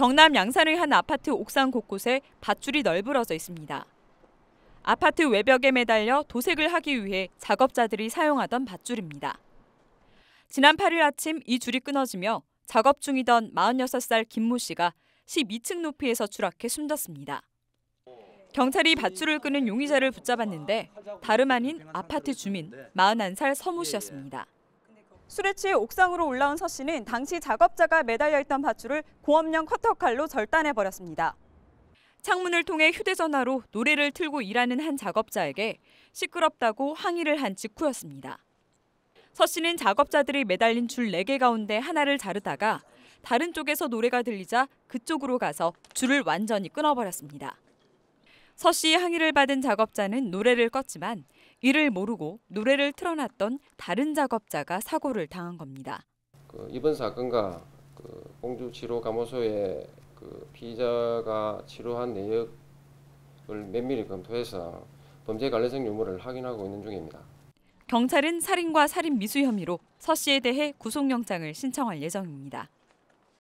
경남 양산의 한 아파트 옥상 곳곳에 밧줄이 널브러져 있습니다. 아파트 외벽에 매달려 도색을 하기 위해 작업자들이 사용하던 밧줄입니다. 지난 8일 아침 이 줄이 끊어지며 작업 중이던 46살 김모 씨가 12층 높이에서 추락해 숨졌습니다. 경찰이 밧줄을 끄는 용의자를 붙잡았는데 다름 아닌 아파트 주민 41살 서모 씨였습니다. 술에 취해 옥상으로 올라온 서 씨는 당시 작업자가 매달려 있던 밧줄을 고업용 커터칼로 절단해버렸습니다. 창문을 통해 휴대전화로 노래를 틀고 일하는 한 작업자에게 시끄럽다고 항의를 한 직후였습니다. 서 씨는 작업자들이 매달린 줄 4개 가운데 하나를 자르다가 다른 쪽에서 노래가 들리자 그쪽으로 가서 줄을 완전히 끊어버렸습니다. 서 씨의 항의를 받은 작업자는 노래를 껐지만 이를 모르고 노래를 틀어놨던 다른 작업자가 사고를 당한 겁니다. 그 이번 사건과 그 공주 치료 감호소에 그피자가 치료한 내역을 면밀히 검토해서 범죄 관련성 유무를 확인하고 있는 중입니다. 경찰은 살인과 살인 미수 혐의로 서 씨에 대해 구속영장을 신청할 예정입니다.